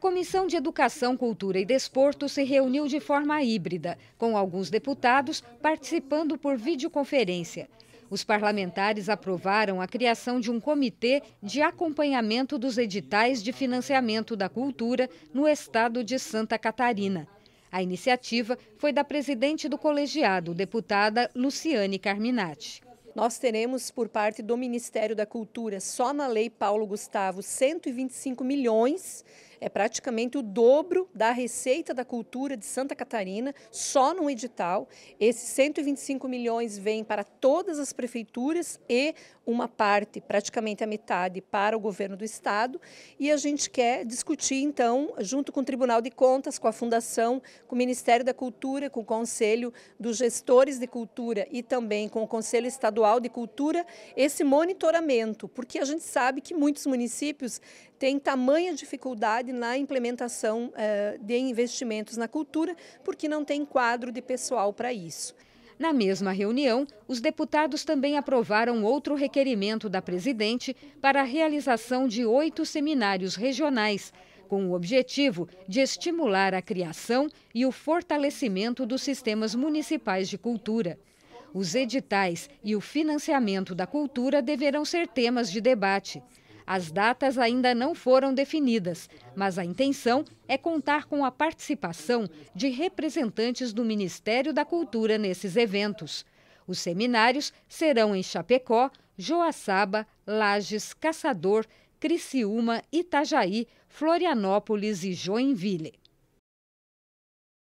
Comissão de Educação, Cultura e Desporto se reuniu de forma híbrida, com alguns deputados participando por videoconferência. Os parlamentares aprovaram a criação de um comitê de acompanhamento dos editais de financiamento da cultura no estado de Santa Catarina. A iniciativa foi da presidente do colegiado, deputada Luciane Carminati. Nós teremos por parte do Ministério da Cultura, só na Lei Paulo Gustavo, 125 milhões é praticamente o dobro da receita da cultura de Santa Catarina só no edital. Esses 125 milhões vêm para todas as prefeituras e uma parte, praticamente a metade, para o governo do estado. E a gente quer discutir, então, junto com o Tribunal de Contas, com a Fundação, com o Ministério da Cultura, com o Conselho dos Gestores de Cultura e também com o Conselho Estadual de Cultura, esse monitoramento, porque a gente sabe que muitos municípios têm tamanha dificuldade dificuldade na implementação eh, de investimentos na cultura, porque não tem quadro de pessoal para isso. Na mesma reunião, os deputados também aprovaram outro requerimento da presidente para a realização de oito seminários regionais, com o objetivo de estimular a criação e o fortalecimento dos sistemas municipais de cultura. Os editais e o financiamento da cultura deverão ser temas de debate. As datas ainda não foram definidas, mas a intenção é contar com a participação de representantes do Ministério da Cultura nesses eventos. Os seminários serão em Chapecó, Joaçaba, Lages, Caçador, Criciúma, Itajaí, Florianópolis e Joinville.